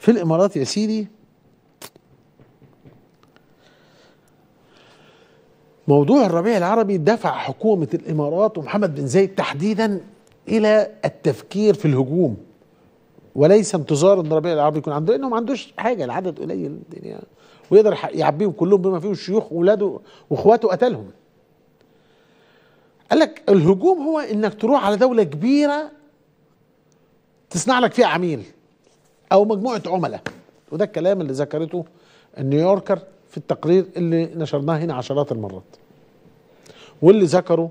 في الامارات يا سيدي موضوع الربيع العربي دفع حكومة الإمارات ومحمد بن زايد تحديدا إلى التفكير في الهجوم وليس انتظار ان الربيع العربي يكون عنده لأنه ما عندوش حاجة العدد قليل الدنيا ويقدر يعبيهم كلهم بما فيهم الشيوخ وولاده وإخواته قتلهم قال لك الهجوم هو إنك تروح على دولة كبيرة تصنع لك فيها عميل او مجموعه عملاء وده الكلام اللي ذكرته النيويوركر في التقرير اللي نشرناه هنا عشرات المرات واللي ذكره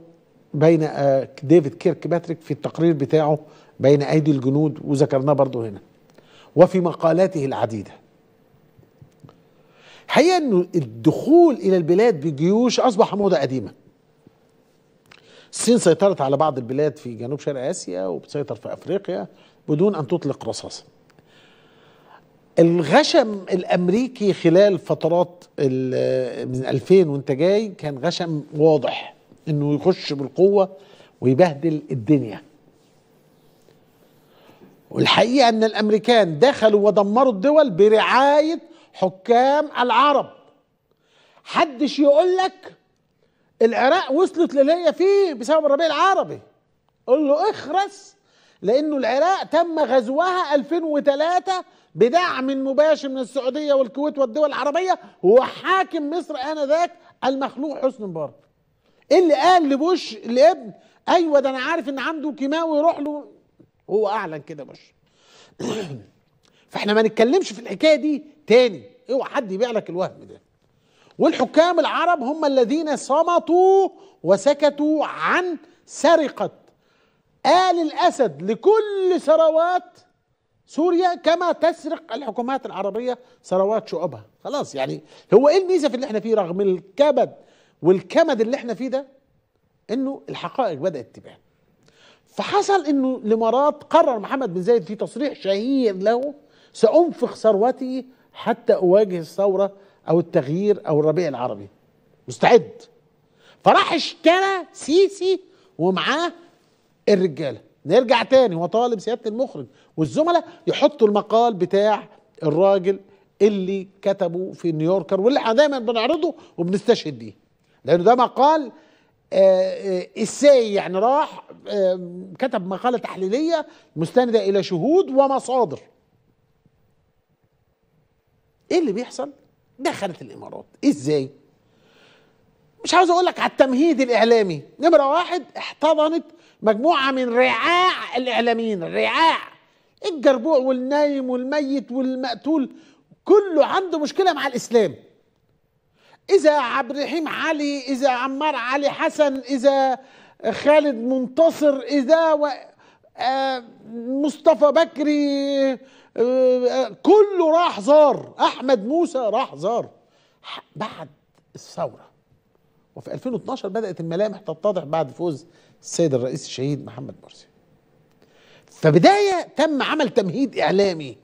بين آه، ديفيد كيرك باتريك في التقرير بتاعه بين ايدي الجنود وذكرناه برضه هنا وفي مقالاته العديده حقيقه انه الدخول الى البلاد بجيوش اصبح موضه قديمه الصين سيطرت على بعض البلاد في جنوب شرق اسيا وبتسيطر في افريقيا بدون ان تطلق رصاصه الغشم الامريكي خلال فترات من 2000 وانت جاي كان غشم واضح انه يخش بالقوه ويبهدل الدنيا والحقيقه ان الامريكان دخلوا ودمروا الدول برعايه حكام العرب حدش يقول لك العراق وصلت للي هي فيه بسبب الربيع العربي قول له اخرس لأنه العراق تم غزوها 2003 بدعم مباشر من السعودية والكويت والدول العربية وحاكم مصر آنذاك المخلوع حسني مبارك اللي قال لبوش الابن ايوه ده انا عارف ان عنده كيماوي يروح له هو اعلن كده بوش فاحنا ما نتكلمش في الحكايه دي تاني اوعى حد يبيع لك الوهم ده والحكام العرب هم الذين صمتوا وسكتوا عن سرقه آل الأسد لكل ثروات سوريا كما تسرق الحكومات العربية ثروات شعوبها خلاص يعني هو إيه الميزة في اللي احنا فيه رغم الكبد والكمد اللي احنا فيه ده إنه الحقائق بدأت تبان فحصل إنه الامارات قرر محمد بن زايد في تصريح شهير له سأنفق ثروتي حتى أواجه الثورة أو التغيير أو الربيع العربي مستعد فراح اشترى سيسي ومعاه الرجاله نرجع تاني وطالب سياده المخرج والزملاء يحطوا المقال بتاع الراجل اللي كتبه في نيويوركر واللي احنا دايما بنعرضه وبنستشهد بيه لانه ده مقال ازاي آه، آه، يعني راح كتب مقاله تحليليه مستنده الى شهود ومصادر ايه اللي بيحصل دخلت الامارات ازاي مش عاوز اقول لك على التمهيد الاعلامي نمره واحد احتضنت مجموعه من رعاع الاعلاميين رعاع الجربوع والنايم والميت والمقتول كله عنده مشكله مع الاسلام اذا عبد الرحيم علي اذا عمار علي حسن اذا خالد منتصر اذا و... آه مصطفى بكري آه, آه، كله راح زار احمد موسى راح زار بعد الثوره وفي 2012 بدأت الملامح تتضح بعد فوز السيد الرئيس الشهيد محمد مرسي فبداية تم عمل تمهيد إعلامي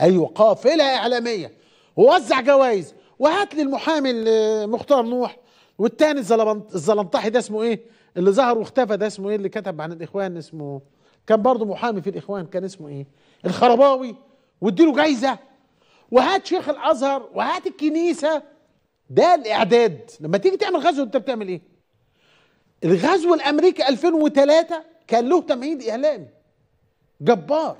أيوة قافلة إعلامية ووزع جوائز وهات لي المحامي مختار نوح والتاني الزلنطحي ده اسمه ايه اللي ظهر واختفى ده اسمه ايه اللي كتب عن الاخوان اسمه كان برضه محامي في الاخوان كان اسمه ايه الخرباوي واديله جايزه وهات شيخ الازهر وهات الكنيسه ده الاعداد لما تيجي تعمل غزو انت بتعمل ايه الغزو الامريكي 2003 كان له تمهيد اعلامي جبار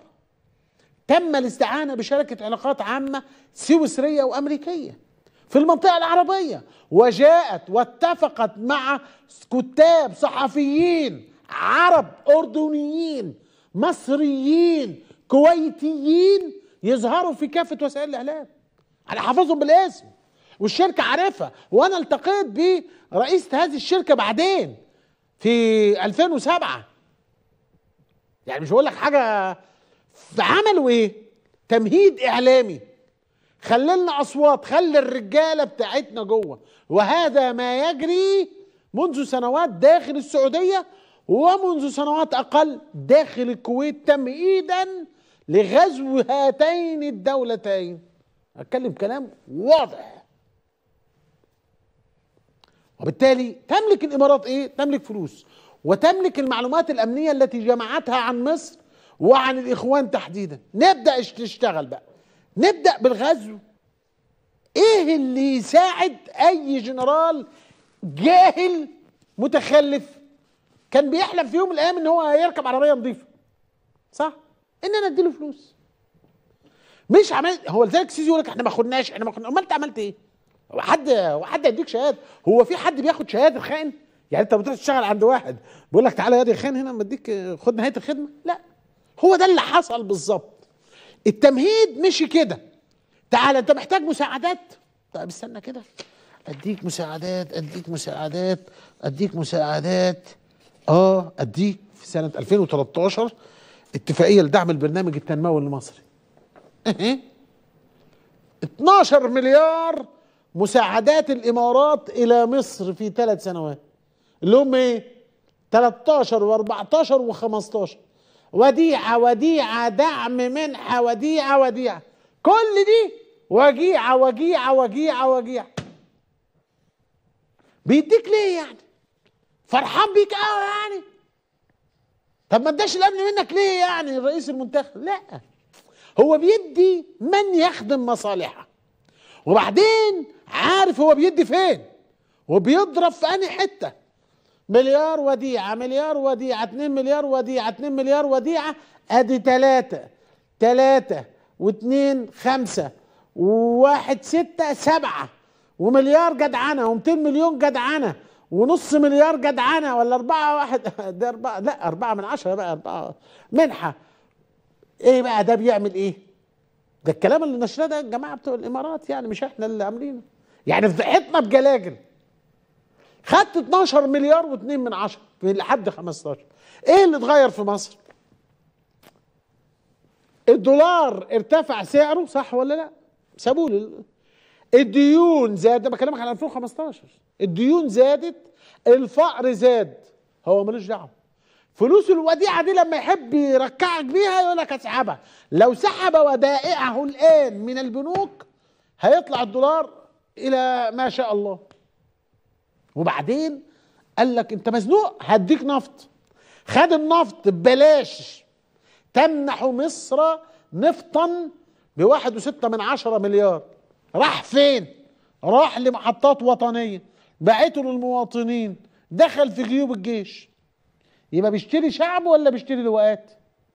تم الاستعانه بشركه علاقات عامه سويسريه وامريكيه في المنطقه العربيه وجاءت واتفقت مع كتاب صحفيين عرب اردنيين مصريين كويتيين يظهروا في كافه وسائل الاعلام على حافظهم بالاسم والشركه عارفها وانا التقيت برئيس هذه الشركه بعدين في 2007 يعني مش بقول لك حاجه عملوا ايه تمهيد اعلامي خللنا اصوات خلي الرجاله بتاعتنا جوه وهذا ما يجري منذ سنوات داخل السعوديه ومنذ سنوات اقل داخل الكويت تمهيدا لغزو هاتين الدولتين اتكلم كلام واضح وبالتالي تملك الامارات ايه؟ تملك فلوس وتملك المعلومات الامنيه التي جمعتها عن مصر وعن الاخوان تحديدا نبدا نشتغل بقى نبدا بالغزو ايه اللي يساعد اي جنرال جاهل متخلف كان بيحلم في يوم من الايام ان هو هيركب عربيه نظيفه صح ان انا اديله فلوس مش عملت هو لذلك سيزي يقول لك احنا ما خدناش احنا ما خدناش امال انت عملت ايه حد حد يديك شهاده هو في حد بياخد شهاده خائن يعني انت بتروح تشتغل عند واحد بيقول لك تعالى يا دي خان هنا مديك خد نهايه الخدمه لا هو ده اللي حصل بالظبط التمهيد مشي كده تعالى انت محتاج مساعدات طب استنى كده اديك مساعدات اديك مساعدات اديك مساعدات اه اديك في سنه 2013 اتفاقيه لدعم البرنامج التنموي المصري 12 مليار مساعدات الامارات الى مصر في ثلاث سنوات اللي هم ايه 13 و14 و15 وديعه وديعه دعم منحه وديعه وديعه كل دي وجيعه وجيعه وجيعه وجيعه بيديك ليه يعني فرحان بيك قوي يعني طب ما اداش الامن منك ليه يعني رئيس المنتخب لا هو بيدي من يخدم مصالحه وبعدين عارف هو بيدي فين وبيضرب في انهي حته مليار وديعه مليار وديعه 2 مليار وديعه 2 مليار وديعه ادي 3 3 و2 5 و1 6 7 ومليار جدعنه و200 مليون جدعنه ونص مليار جدعنه ولا أربعة واحد ده أربعة لا أربعة من عشرة بقى أربعة منحة إيه بقى ده بيعمل إيه؟ ده الكلام اللي نشرناه ده الجماعه بتوع الامارات يعني مش احنا اللي عاملينه يعني فضحتنا بجلاجل خدت 12 مليار و2 من 10 لحد 15 ايه اللي اتغير في مصر الدولار ارتفع سعره صح ولا لا سابوه لل... الديون زادت بكلمك على 2015 الديون زادت الفقر زاد هو ملوش دعوه فلوس الوديعة دي لما يحب يركعك بيها يقول لك اسحبها لو سحب ودائعه الآن من البنوك هيطلع الدولار إلى ما شاء الله وبعدين قال لك أنت مزنوق هديك نفط خد النفط ببلاش تمنح مصر نفطا بواحد وستة من عشرة مليار راح فين راح لمحطات وطنية بعته للمواطنين دخل في جيوب الجيش يبقى بيشتري شعب ولا بيشتري لواءات